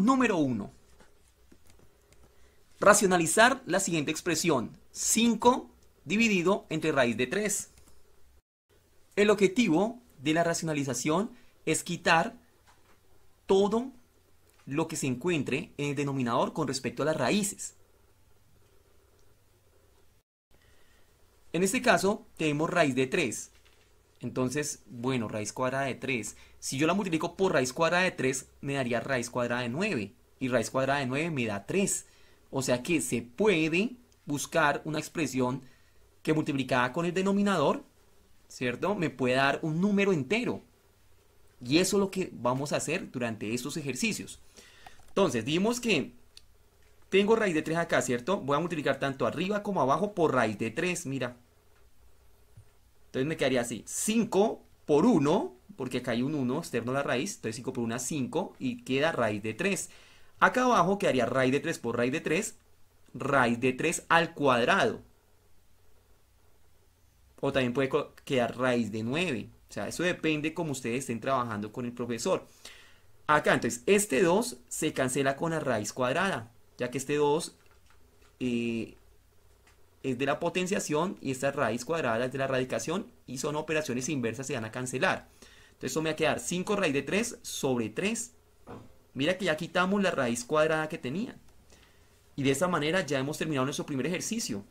número 1. Racionalizar la siguiente expresión. 5 dividido entre raíz de 3. El objetivo de la racionalización es quitar todo lo que se encuentre en el denominador con respecto a las raíces. En este caso tenemos raíz de 3. Entonces, bueno, raíz cuadrada de 3. Si yo la multiplico por raíz cuadrada de 3, me daría raíz cuadrada de 9. Y raíz cuadrada de 9 me da 3. O sea que se puede buscar una expresión que multiplicada con el denominador, ¿cierto? Me puede dar un número entero. Y eso es lo que vamos a hacer durante estos ejercicios. Entonces, dimos que tengo raíz de 3 acá, ¿cierto? Voy a multiplicar tanto arriba como abajo por raíz de 3, mira. Entonces me quedaría así, 5 por 1, porque acá hay un 1 externo a la raíz, entonces 5 por 1 es 5 y queda raíz de 3. Acá abajo quedaría raíz de 3 por raíz de 3, raíz de 3 al cuadrado. O también puede quedar raíz de 9. O sea, eso depende como ustedes estén trabajando con el profesor. Acá, entonces, este 2 se cancela con la raíz cuadrada, ya que este 2 es de la potenciación y esta raíz cuadrada es de la radicación y son operaciones inversas, se van a cancelar. Entonces eso me va a quedar 5 raíz de 3 sobre 3. Mira que ya quitamos la raíz cuadrada que tenía. Y de esa manera ya hemos terminado nuestro primer ejercicio.